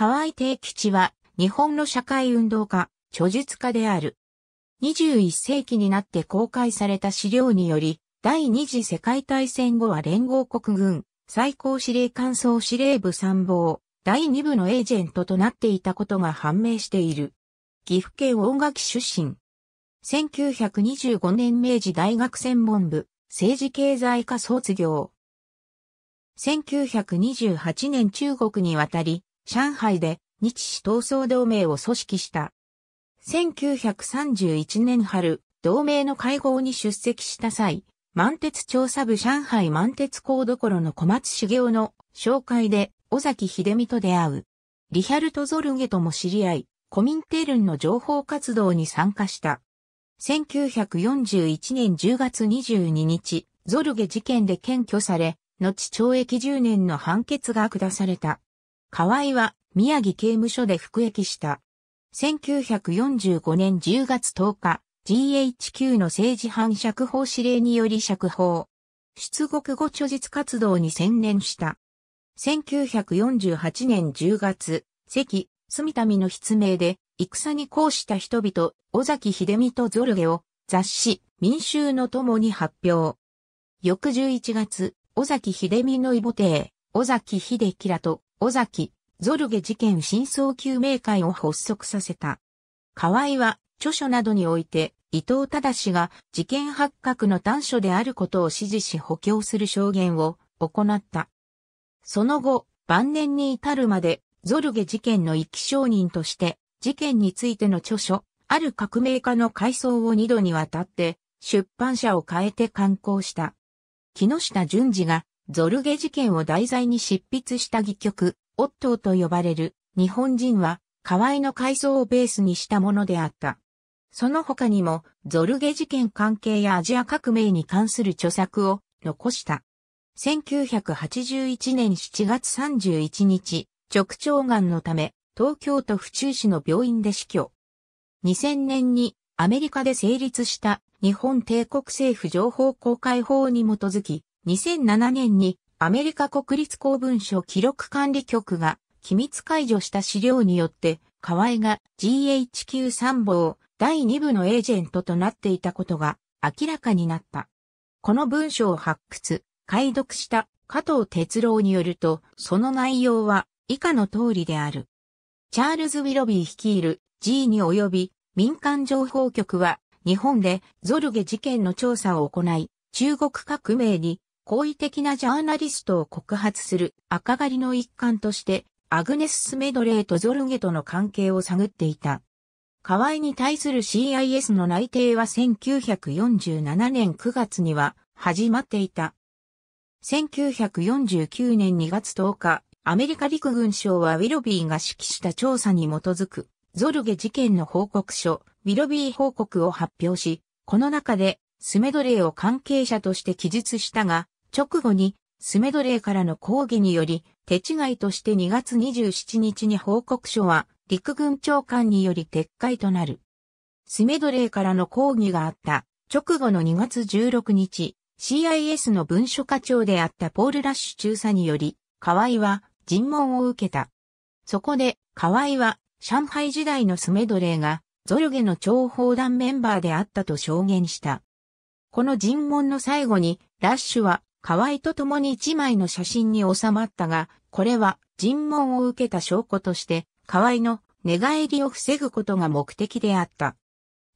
河合定吉は日本の社会運動家、著述家である。21世紀になって公開された資料により、第二次世界大戦後は連合国軍、最高司令官総司令部参謀、第二部のエージェントとなっていたことが判明している。岐阜県大垣出身。1925年明治大学専門部、政治経済科卒業。1928年中国に渡り、上海で日市闘争同盟を組織した。1931年春、同盟の会合に出席した際、満鉄調査部上海満鉄工どころの小松茂雄の紹介で尾崎秀美と出会う。リヒャルト・ゾルゲとも知り合い、コミンテルンの情報活動に参加した。1941年10月22日、ゾルゲ事件で検挙され、後懲役10年の判決が下された。河合は宮城刑務所で服役した。1945年10月10日、GHQ の政治犯釈放指令により釈放。出国後著述活動に専念した。1948年10月、関、住民の筆名で、戦に抗した人々、尾崎秀美とゾルゲを、雑誌、民衆の共に発表。翌11月、尾崎秀美の異母帝、尾崎秀樹らと、尾崎、ゾルゲ事件真相究明会を発足させた。河合は、著書などにおいて、伊藤忠が事件発覚の端緒であることを指示し補強する証言を行った。その後、晩年に至るまで、ゾルゲ事件の一期証人として、事件についての著書、ある革命家の回想を二度にわたって、出版社を変えて刊行した。木下淳二がゾルゲ事件を題材に執筆した戯曲、オットーと呼ばれる日本人は、河合の回想をベースにしたものであった。その他にも、ゾルゲ事件関係やアジア革命に関する著作を残した。1981年7月31日、直腸癌のため、東京都府中市の病院で死去。2000年にアメリカで成立した日本帝国政府情報公開法に基づき、2007年にアメリカ国立公文書記録管理局が機密解除した資料によって、河合が GHQ 参謀第2部のエージェントとなっていたことが明らかになった。この文書を発掘、解読した加藤哲郎によると、その内容は以下の通りである。チャールズ・ウィロビー率いる g に及び民間情報局は日本でゾルゲ事件の調査を行い、中国革命に好意的なジャーナリストを告発する赤狩りの一環として、アグネス・スメドレーとゾルゲとの関係を探っていた。河合に対する CIS の内定は1947年9月には始まっていた。1949年2月10日、アメリカ陸軍省はウィロビーが指揮した調査に基づく、ゾルゲ事件の報告書、ウィロビー報告を発表し、この中でスメドレーを関係者として記述したが、直後にスメドレーからの抗議により、手違いとして2月27日に報告書は陸軍長官により撤回となる。スメドレーからの抗議があった直後の2月16日、CIS の文書課長であったポール・ラッシュ中佐により、河合は尋問を受けた。そこで、河合は上海時代のスメドレーがゾルゲの諜報団メンバーであったと証言した。この尋問の最後に、ラッシュは河合と共に一枚の写真に収まったが、これは尋問を受けた証拠として、河合の寝返りを防ぐことが目的であった。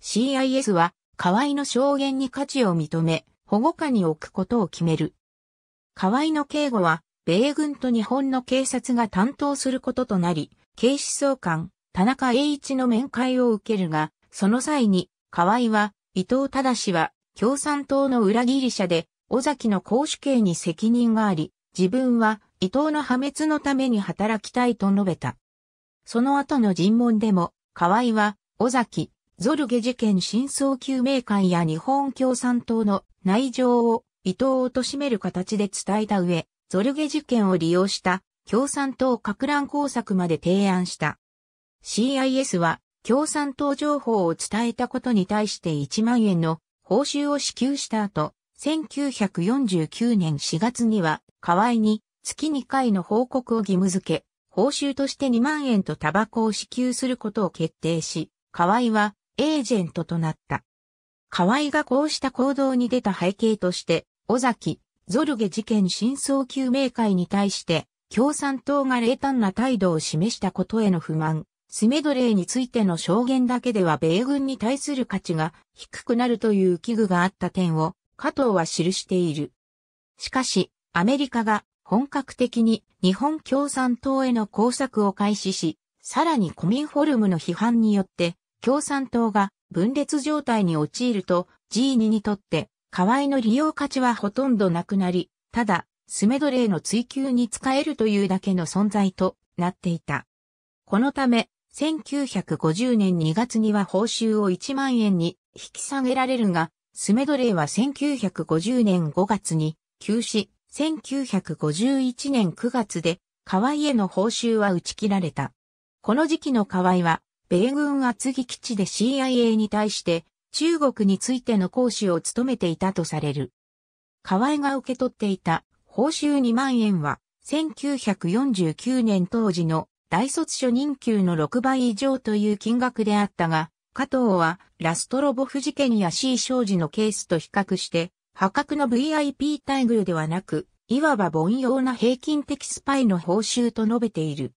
CIS は、河合の証言に価値を認め、保護下に置くことを決める。河合の警護は、米軍と日本の警察が担当することとなり、警視総監、田中栄一の面会を受けるが、その際に、河合は、伊藤忠は、共産党の裏切り者で、尾崎の公主刑に責任があり、自分は伊藤の破滅のために働きたいと述べた。その後の尋問でも、河合は、尾崎、ゾルゲ事件真相究明会や日本共産党の内情を伊藤を貶める形で伝えた上、ゾルゲ事件を利用した共産党格乱工作まで提案した。CIS は共産党情報を伝えたことに対して1万円の報酬を支給した後、1949年4月には、河合に月2回の報告を義務付け、報酬として2万円とタバコを支給することを決定し、河合はエージェントとなった。河合がこうした行動に出た背景として、尾崎、ゾルゲ事件真相究明会に対して、共産党が冷淡な態度を示したことへの不満、スメドレーについての証言だけでは米軍に対する価値が低くなるという危惧があった点を加藤は記している。しかし、アメリカが本格的に日本共産党への工作を開始し、さらにコミンフォルムの批判によって共産党が分裂状態に陥ると G2 にとって河合の利用価値はほとんどなくなり、ただ、スメドレーの追求に使えるというだけの存在となっていた。このため、1950年2月には報酬を1万円に引き下げられるが、スメドレーは1950年5月に休止、1951年9月で河合への報酬は打ち切られた。この時期の河合は、米軍厚木基地で CIA に対して中国についての講師を務めていたとされる。河合が受け取っていた報酬2万円は、1949年当時の大卒初任給の6倍以上という金額であったが、加藤は、ラストロボフ事件や C 商子のケースと比較して、破格の VIP 待遇ではなく、いわば凡庸な平均的スパイの報酬と述べている。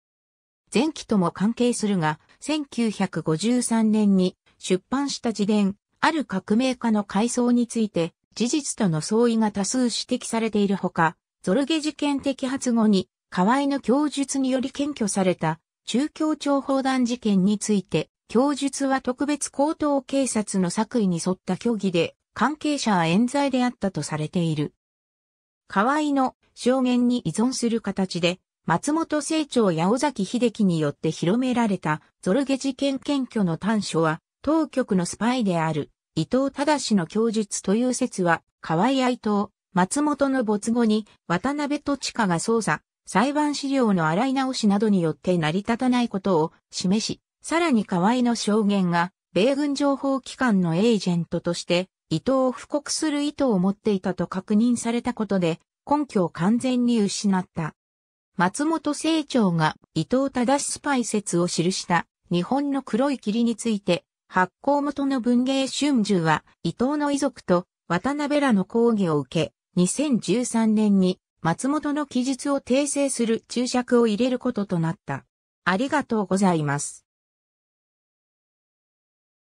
前期とも関係するが、1953年に出版した自伝、ある革命家の回想について、事実との相違が多数指摘されているほか、ゾルゲ事件摘発後に、河合の供述により検挙された、中共諜報団事件について、供述は特別高等警察の作為に沿った虚偽で、関係者は冤罪であったとされている。河合の証言に依存する形で、松本清張や尾崎秀樹によって広められたゾルゲ事件検挙の短所は、当局のスパイである伊藤忠の供述という説は、河合愛藤、松本の没後に渡辺と地下が捜査、裁判資料の洗い直しなどによって成り立たないことを示し、さらに河合の証言が、米軍情報機関のエージェントとして、伊藤を布告する意図を持っていたと確認されたことで、根拠を完全に失った。松本清張が伊藤忠スパイ説を記した日本の黒い霧について、発行元の文芸春秋は伊藤の遺族と渡辺らの抗議を受け、2013年に松本の記述を訂正する注釈を入れることとなった。ありがとうございます。